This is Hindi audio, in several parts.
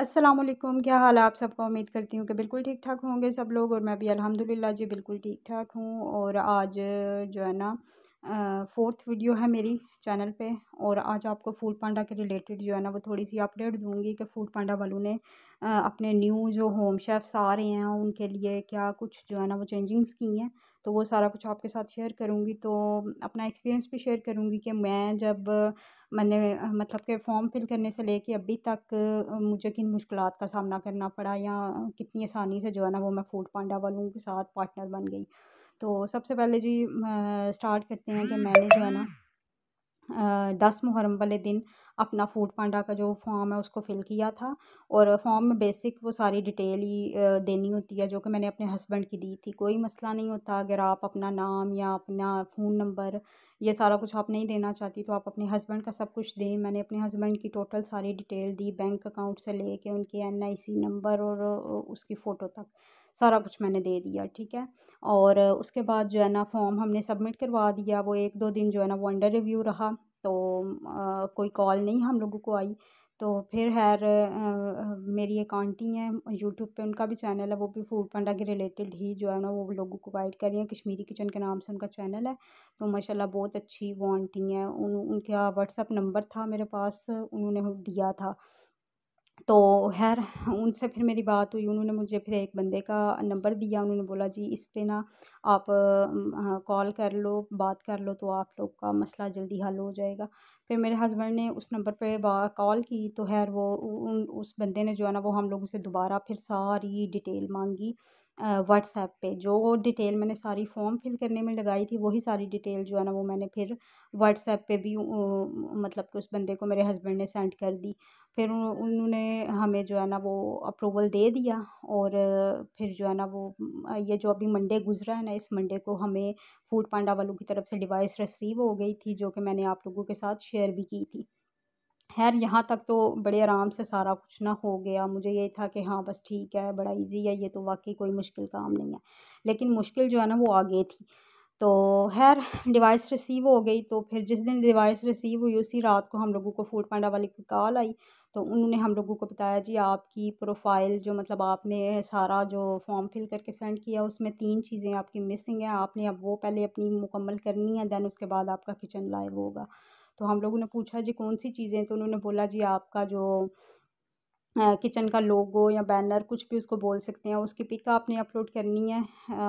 असलम क्या हाल है आप सबको उम्मीद करती हूँ कि बिल्कुल ठीक ठाक होंगे सब लोग और मैं भी अल्हम्दुलिल्लाह जी बिल्कुल ठीक ठाक हूँ और आज जो है ना फोर्थ वीडियो है मेरी चैनल पे और आज आपको फूड पांडा के रिलेटेड जो है ना वो थोड़ी सी अपडेट दूंगी कि फूड पांडा वालों ने अपने न्यू जो होम शेफ्स आ रहे हैं उनके लिए क्या कुछ जो है ना वो चेंजिंग्स की हैं तो वो सारा कुछ आपके साथ शेयर करूँगी तो अपना एक्सपीरियंस भी शेयर करूँगी कि मैं जब मैंने मतलब के फॉर्म फिल करने से लेके अभी तक मुझे किन मुश्किल का सामना करना पड़ा या कितनी आसानी से जो है ना वो मैं फूड पांडा वालों के साथ पार्टनर बन गई तो सबसे पहले जी स्टार्ट करते हैं कि मैंने जो है ना दस मुहर्रम वाले दिन अपना फूड पांडा का जो फॉर्म है उसको फ़िल किया था और फॉर्म में बेसिक वो सारी डिटेल ही देनी होती है जो कि मैंने अपने हस्बैंड की दी थी कोई मसला नहीं होता अगर आप अपना नाम या अपना फ़ोन नंबर ये सारा कुछ आप नहीं देना चाहती तो आप अपने हस्बैंड का सब कुछ दें मैंने अपने हस्बैंड की टोटल सारी डिटेल दी बैंक अकाउंट से ले कर उनके एन आई सी नंबर और उसकी फ़ोटो तक सारा कुछ मैंने दे दिया ठीक है और उसके बाद जो है ना फॉर्म हमने सबमिट करवा दिया वो एक दो दिन जो है ना वो अंडर रिव्यू रहा तो आ, कोई कॉल नहीं हम लोगों को आई तो फिर हैर मेरी एक आंटी हैं यूट्यूब पे उनका भी चैनल है वो भी फूड पांडा के रिलेटेड ही जो है ना वो लोगों को गाइड कर रही हैं कश्मीरी किचन के नाम से उनका चैनल है तो माशाल्लाह बहुत अच्छी वो आंटी हैं उन उनका व्हाट्सअप नंबर था मेरे पास उन्होंने दिया था तो ख़ैर उनसे फिर मेरी बात हुई उन्होंने मुझे फिर एक बंदे का नंबर दिया उन्होंने बोला जी इस पे ना आप कॉल कर लो बात कर लो तो आप लोग का मसला जल्दी हल हो जाएगा फिर मेरे हस्बैंड ने उस नंबर पे कॉल की तो ख़ैर वो उस बंदे ने जो है ना वो हम लोगों से दोबारा फिर सारी डिटेल मांगी व्हाट्सएप पे जो डिटेल मैंने सारी फॉर्म फिल करने में लगाई थी वही सारी डिटेल जो है ना वो मैंने फिर व्हाट्सएप पे भी मतलब कि उस बंदे को मेरे हस्बैंड ने सेंड कर दी फिर उन्होंने हमें जो है ना वो अप्रूवल दे दिया और फिर जो है ना वो ये जो अभी मंडे गुजरा है ना इस मंडे को हमें फूड पांडा वालों की तरफ से डिवाइस रिसीव हो गई थी जो कि मैंने आप लोगों के साथ शेयर भी की थी खैर यहाँ तक तो बड़े आराम से सारा कुछ ना हो गया मुझे ये था कि हाँ बस ठीक है बड़ा इजी है ये तो वाकई कोई मुश्किल काम नहीं है लेकिन मुश्किल जो है ना वो आगे थी तो खैर डिवाइस रिसीव हो गई तो फिर जिस दिन डिवाइस रिसीव हुई उसी रात को हम लोगों को फूड पांडा वाले की कॉल आई तो उन्होंने हम लोगों को बताया जी आपकी प्रोफाइल जो मतलब आपने सारा जो फॉर्म फिल करके सेंड किया उसमें तीन चीज़ें आपकी मिसिंग हैं आपने अब वो पहले अपनी मुकम्मल करनी है दैन उसके बाद आपका किचन लाइव होगा तो हम लोगों ने पूछा जी कौन सी चीज़ें तो उन्होंने बोला जी आपका जो किचन का लोगो या बैनर कुछ भी उसको बोल सकते हैं उसकी पिक आपने अपलोड करनी है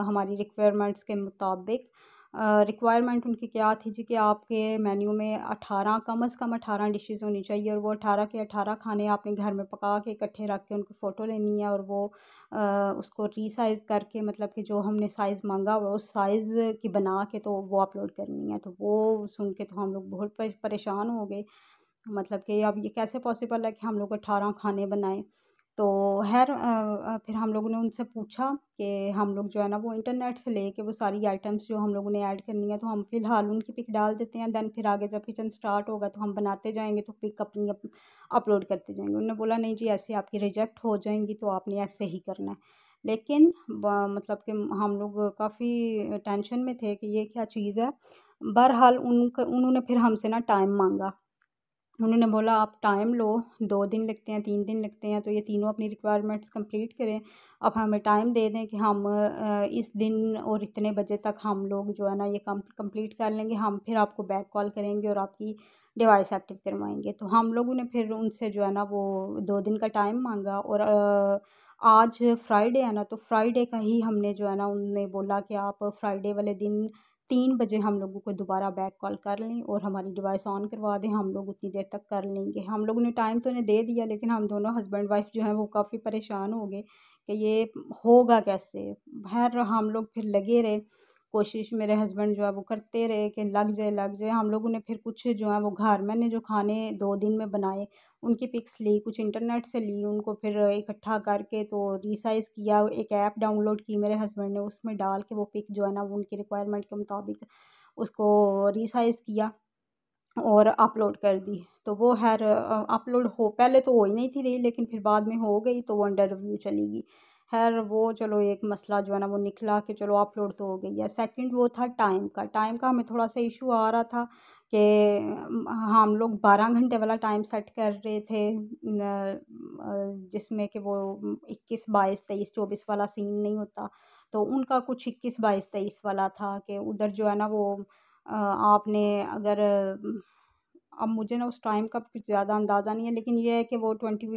हमारी रिक्वायरमेंट्स के मुताबिक रिक्वायरमेंट उनकी क्या थी जी कि आपके मेन्यू में अठारह कम अज़ कम अठारह डिशेज़ होनी चाहिए और वो अठारह के अठारह खाने आपने घर में पका के इकट्ठे रख के उनकी फ़ोटो लेनी है और वो उसको रीसाइज़ करके मतलब कि जो हमने साइज़ मांगा हुआ उस साइज़ की बना के तो वो अपलोड करनी है तो वो सुन के तो हम लोग बहुत परेशान हो गए मतलब कि अब ये कैसे पॉसिबल है कि हम लोग अठारह खाने बनाएँ तो खैर फिर हम लोगों ने उनसे पूछा कि हम लोग जो है ना वो इंटरनेट से लेके वो सारी आइटम्स जो हम लोगों ने ऐड करनी है तो हम फ़िलहाल उनकी पिक डाल देते हैं दैन फिर आगे जब किचन स्टार्ट होगा तो हम बनाते जाएंगे तो पिक अपनी अपलोड करते जाएंगे उन्होंने बोला नहीं जी ऐसे आपकी रिजेक्ट हो जाएंगी तो आपने ऐसे ही करना है लेकिन मतलब कि हम लोग काफ़ी टेंशन में थे कि ये क्या चीज़ है बहरहाल उनका उन्होंने फिर हमसे ना टाइम मांगा उन्होंने बोला आप टाइम लो दो दिन लगते हैं तीन दिन लगते हैं तो ये तीनों अपनी रिक्वायरमेंट्स कंप्लीट करें अब हमें टाइम दे दें कि हम इस दिन और इतने बजे तक हम लोग जो है ना ये काम कंप्लीट कर लेंगे हम फिर आपको बैक कॉल करेंगे और आपकी डिवाइस एक्टिव करवाएंगे तो हम लोगों ने फिर उनसे जो है ना वो दो दिन का टाइम मांगा और आज फ्राइडे है ना तो फ्राइडे का ही हमने जो है ना उनने बोला कि आप फ्राइडे वाले दिन तीन बजे हम लोगों को दोबारा बैक कॉल कर लें और हमारी डिवाइस ऑन करवा दें हम लोग उतनी देर तक कर लेंगे हम लोगों ने टाइम तो उन्हें दे दिया लेकिन हम दोनों हस्बैंड वाइफ जो हैं वो काफ़ी परेशान हो गए कि ये होगा कैसे खैर हम लोग फिर लगे रहे कोशिश मेरे हस्बैंड जो है वो करते रहे कि लग जाए लग जाए हम लोगों ने फिर कुछ जो है वो घर मैंने जो खाने दो दिन में बनाए उनकी पिक्स ली कुछ इंटरनेट से ली उनको फिर इकट्ठा करके तो रिसाइज़ किया एक ऐप डाउनलोड की मेरे हस्बैंड ने उसमें डाल के वो पिक जो है ना उनकी रिक्वायरमेंट के मुताबिक उसको रिसाइज़ किया और अपलोड कर दी तो वो हैर अपलोड हो पहले तो हो ही नहीं थी रही लेकिन फिर बाद में हो गई तो वो अंडर रिव्यू चली गई खैर वो चलो एक मसला जो है ना वो निकला कि चलो अपलोड तो हो गई है सेकंड वो था टाइम का टाइम का हमें थोड़ा सा इशू आ रहा था कि हाँ, हम लोग बारह घंटे वाला टाइम सेट कर रहे थे जिसमें कि वो इक्कीस बाईस तेईस चौबीस वाला सीन नहीं होता तो उनका कुछ इक्कीस बाईस तेईस वाला था कि उधर जो है ना वो आपने अगर अब मुझे ना उस टाइम का कुछ ज़्यादा अंदाज़ा नहीं है लेकिन ये है कि वो ट्वेंटी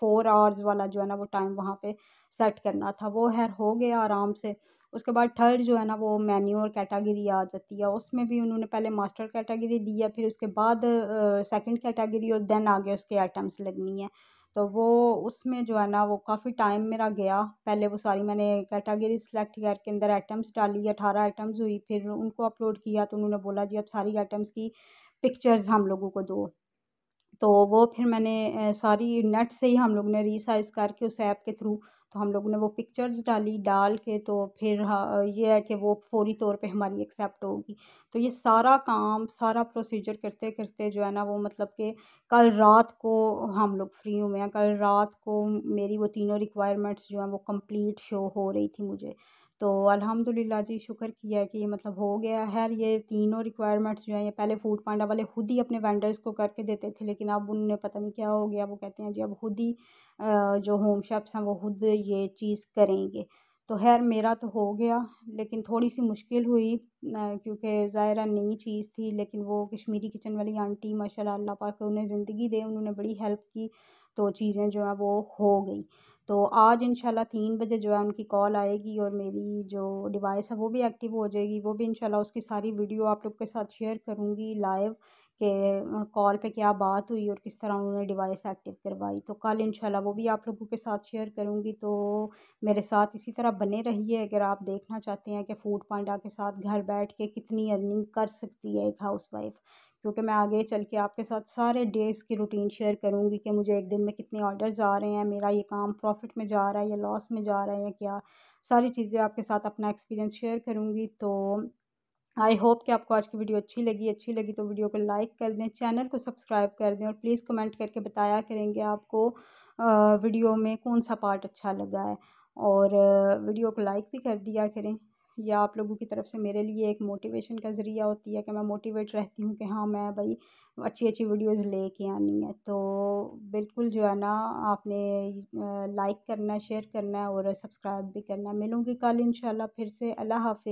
फोर आवर्स वाला जो है ना वो टाइम वहाँ पे सेट करना था वो हैर हो गया आराम से उसके बाद थर्ड जो है ना वो मैन्योर कैटागरी आ जाती है उसमें भी उन्होंने पहले मास्टर कैटागरी दी है फिर उसके बाद सेकंड कैटागरी और देन आगे उसके आइटम्स लगनी है तो वो उसमें जो है ना वो काफ़ी टाइम मेरा गया पहले वो सारी मैंने कैटागरी सेलेक्ट करके अंदर आइटम्स डाली अठारह आइटम्स हुई फिर उनको अपलोड किया तो उन्होंने बोला जी अब सारी आइटम्स की पिक्चर्स हम लोगों को दो तो वो फिर मैंने सारी नेट से ही हम लोग ने रिसाइज करके उस ऐप के थ्रू तो हम लोगों ने वो पिक्चर्स डाली डाल के तो फिर ये है कि वो फौरी तौर पे हमारी एक्सेप्ट होगी तो ये सारा काम सारा प्रोसीजर करते करते जो है ना वो मतलब कि कल रात को हम लोग फ्री हुए हैं कल रात को मेरी वो तीनों रिक्वायरमेंट्स जो हैं वो कंप्लीट शो हो रही थी मुझे तो अल्हम्दुलिल्लाह जी शुक्र किया कि मतलब हो गया है ये तीनों रिक्वायरमेंट्स जो हैं ये पहले फूड पांडा वाले खुद ही अपने वेंडर्स को करके देते थे लेकिन अब उनने पता नहीं क्या हो गया वो कहते हैं जी अब खुद ही जो होम शेफ्स हैं वो खुद ये चीज़ करेंगे तो खैर मेरा तो हो गया लेकिन थोड़ी सी मुश्किल हुई क्योंकि ज़ाहिर नई चीज़ थी लेकिन वो कश्मीरी किचन वाली आंटी माशाल्लाह अल्लाह पाक उन्हें ज़िंदगी दे उन्होंने बड़ी हेल्प की तो चीज़ें जो है वो हो गई तो आज इंशाल्लाह तीन बजे जो है उनकी कॉल आएगी और मेरी जो डिवाइस है वो भी एक्टिव हो जाएगी वो भी इंशाल्लाह उसकी सारी वीडियो आप लोग के साथ शेयर करूँगी लाइव के कॉल पे क्या बात हुई और किस तरह उन्होंने डिवाइस एक्टिव करवाई तो कल इंशाल्लाह वो भी आप लोगों के साथ शेयर करूँगी तो मेरे साथ इसी तरह बने रहिए अगर आप देखना चाहते हैं कि फूड पांडा के साथ घर बैठ के कितनी अर्निंग कर सकती है एक हाउस वाइफ क्योंकि मैं आगे चल के आपके साथ सारे डेज़ की रूटीन शेयर करूँगी कि मुझे एक दिन में कितने ऑर्डर्स आ रहे हैं मेरा ये काम प्रॉफिट में जा रहा है या लॉस में जा रहा है या क्या सारी चीज़ें आपके साथ अपना एक्सपीरियंस शेयर करूँगी तो आई होप कि आपको आज की वीडियो अच्छी लगी अच्छी लगी तो वीडियो को लाइक कर दें चैनल को सब्सक्राइब कर दें और प्लीज़ कमेंट करके बताया करेंगे आपको वीडियो में कौन सा पार्ट अच्छा लगा है और वीडियो को लाइक भी कर दिया करें या आप लोगों की तरफ से मेरे लिए एक मोटिवेशन का ज़रिया होती है कि मैं मोटिवेट रहती हूँ कि हाँ मैं भाई अच्छी अच्छी वीडियोस लेके आनी है तो बिल्कुल जो है ना आपने लाइक करना है शेयर करना है और सब्सक्राइब भी करना है मिलूँगी कल इंशाल्लाह फिर से अल्लाह हाफिज़